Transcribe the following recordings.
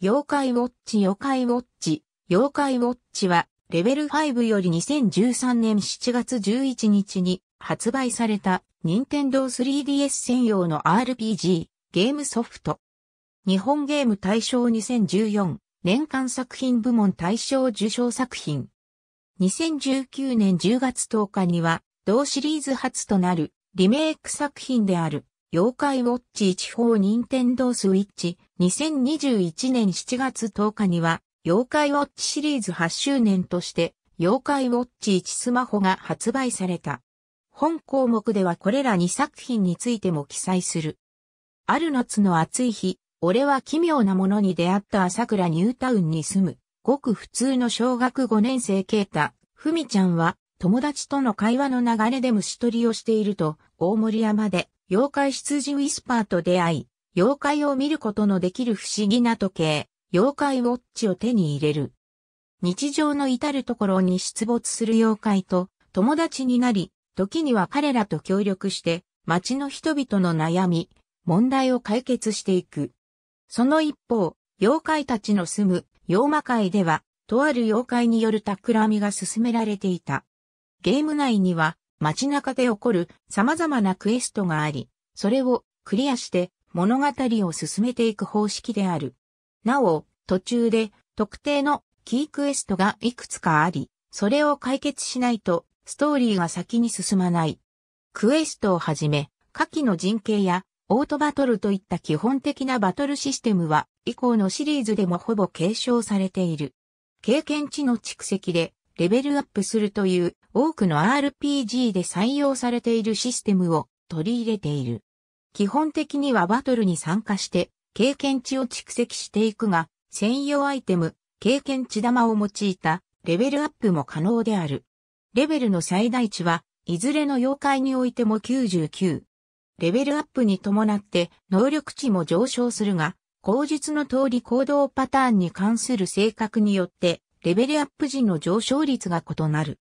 妖怪ウォッチ妖怪ウォッチ妖怪ウォッチはレベル5より2013年7月11日に発売された任天堂 3DS 専用の RPG ゲームソフト。日本ゲーム大賞2014年間作品部門大賞受賞作品。2019年10月10日には同シリーズ初となるリメイク作品である妖怪ウォッチ1方任天堂スイッチ2021年7月10日には妖怪ウォッチシリーズ8周年として妖怪ウォッチ1スマホが発売された。本項目ではこれら2作品についても記載する。ある夏の暑い日、俺は奇妙なものに出会った朝倉ニュータウンに住む、ごく普通の小学5年生ケータ、ふみちゃんは友達との会話の流れで虫取りをしていると、大森山で妖怪羊ウィスパーと出会い、妖怪を見ることのできる不思議な時計、妖怪ウォッチを手に入れる。日常の至るところに出没する妖怪と友達になり、時には彼らと協力して、街の人々の悩み、問題を解決していく。その一方、妖怪たちの住む妖魔界では、とある妖怪による企みが進められていた。ゲーム内には、街中で起こる様々なクエストがあり、それをクリアして物語を進めていく方式である。なお、途中で特定のキークエストがいくつかあり、それを解決しないとストーリーが先に進まない。クエストをはじめ、下記の人形やオートバトルといった基本的なバトルシステムは以降のシリーズでもほぼ継承されている。経験値の蓄積でレベルアップするという多くの RPG で採用されているシステムを取り入れている。基本的にはバトルに参加して経験値を蓄積していくが、専用アイテム、経験値玉を用いたレベルアップも可能である。レベルの最大値はいずれの妖怪においても99。レベルアップに伴って能力値も上昇するが、口述の通り行動パターンに関する性格によってレベルアップ時の上昇率が異なる。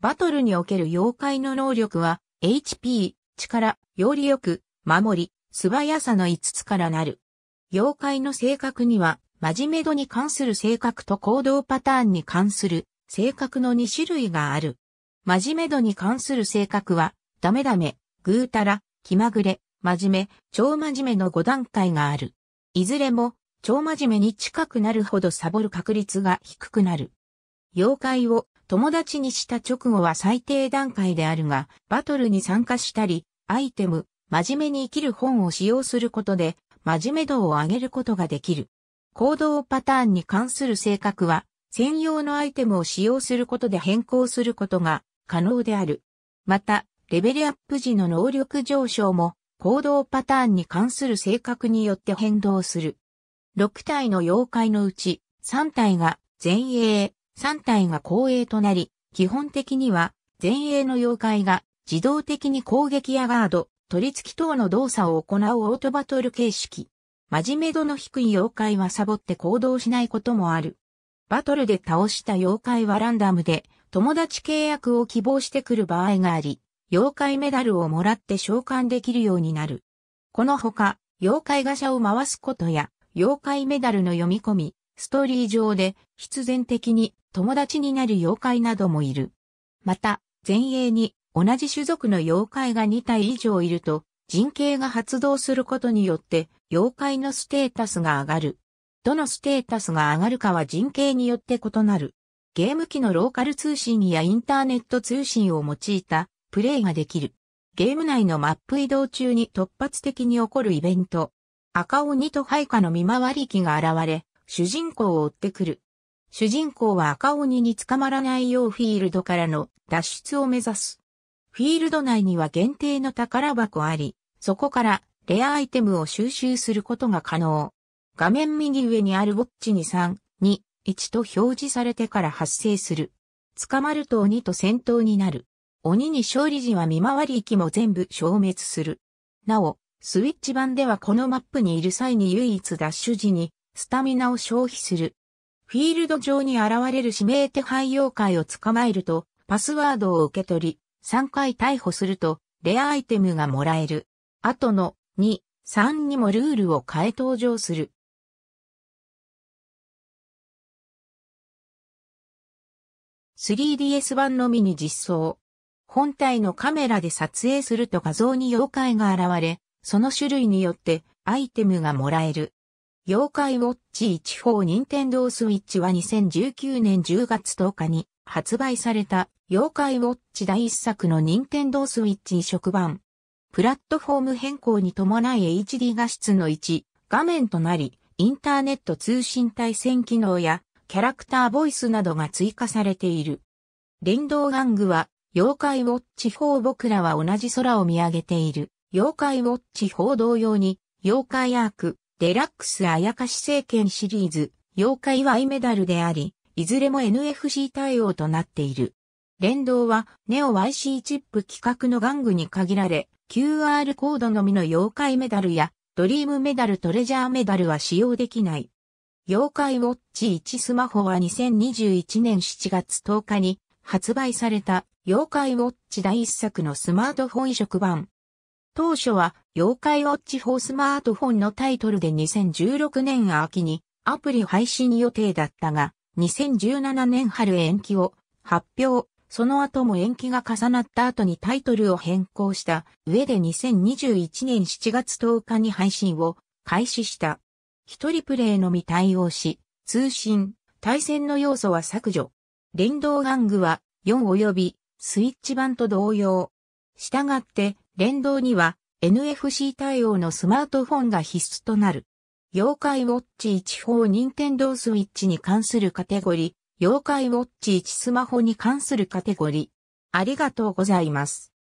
バトルにおける妖怪の能力は、HP、力、よりよく、守り、素早さの5つからなる。妖怪の性格には、真面目度に関する性格と行動パターンに関する性格の2種類がある。真面目度に関する性格は、ダメダメ、ぐうたら、気まぐれ、真面目、超真面目の5段階がある。いずれも、超真面目に近くなるほどサボる確率が低くなる。妖怪を友達にした直後は最低段階であるが、バトルに参加したり、アイテム、真面目に生きる本を使用することで、真面目度を上げることができる。行動パターンに関する性格は、専用のアイテムを使用することで変更することが可能である。また、レベルアップ時の能力上昇も、行動パターンに関する性格によって変動する。6体の妖怪のうち、3体が前衛、3体が後衛となり、基本的には前衛の妖怪が自動的に攻撃やガード、取り付き等の動作を行うオートバトル形式。真面目度の低い妖怪はサボって行動しないこともある。バトルで倒した妖怪はランダムで友達契約を希望してくる場合があり、妖怪メダルをもらって召喚できるようになる。このほか、妖怪ガシャを回すことや、妖怪メダルの読み込み、ストーリー上で必然的に友達になる妖怪などもいる。また、前衛に同じ種族の妖怪が2体以上いると、人形が発動することによって、妖怪のステータスが上がる。どのステータスが上がるかは人形によって異なる。ゲーム機のローカル通信やインターネット通信を用いたプレイができる。ゲーム内のマップ移動中に突発的に起こるイベント。赤鬼と配下の見回り機が現れ、主人公を追ってくる。主人公は赤鬼に捕まらないようフィールドからの脱出を目指す。フィールド内には限定の宝箱あり、そこからレアアイテムを収集することが可能。画面右上にあるウォッチに3、2、1と表示されてから発生する。捕まると鬼と戦闘になる。鬼に勝利時は見回り域も全部消滅する。なお、スイッチ版ではこのマップにいる際に唯一ダッシュ時にスタミナを消費するフィールド上に現れる指名手配妖怪を捕まえると、パスワードを受け取り、3回逮捕すると、レアアイテムがもらえる。後の2、3にもルールを変え登場する。3DS 版のみに実装。本体のカメラで撮影すると画像に妖怪が現れ、その種類によってアイテムがもらえる。妖怪ウォッチ1方任天堂スイッチは2019年10月10日に発売された妖怪ウォッチ第1作の任天堂スイッチ移植版。プラットフォーム変更に伴い HD 画質の1画面となり、インターネット通信対戦機能やキャラクターボイスなどが追加されている。連動玩具は妖怪ウォッチ4僕らは同じ空を見上げている。妖怪ウォッチ4同様に妖怪アーク、デラックスあやかし政権シリーズ、妖怪 y メダルであり、いずれも NFC 対応となっている。連動は、ネオ YC チップ規格の玩具に限られ、QR コードのみの妖怪メダルや、ドリームメダルトレジャーメダルは使用できない。妖怪ウォッチ1スマホは2021年7月10日に発売された妖怪ウォッチ第1作のスマートフォン移植版。当初は妖怪ウォッチ4スマートフォンのタイトルで2016年秋にアプリ配信予定だったが、2017年春延期を発表、その後も延期が重なった後にタイトルを変更した上で2021年7月10日に配信を開始した。一人プレイのみ対応し、通信、対戦の要素は削除。連動玩具は4及びスイッチ版と同様。したがって、連動には NFC 対応のスマートフォンが必須となる。妖怪ウォッチ1法任天堂スイッチに関するカテゴリー、妖怪ウォッチ1スマホに関するカテゴリー。ありがとうございます。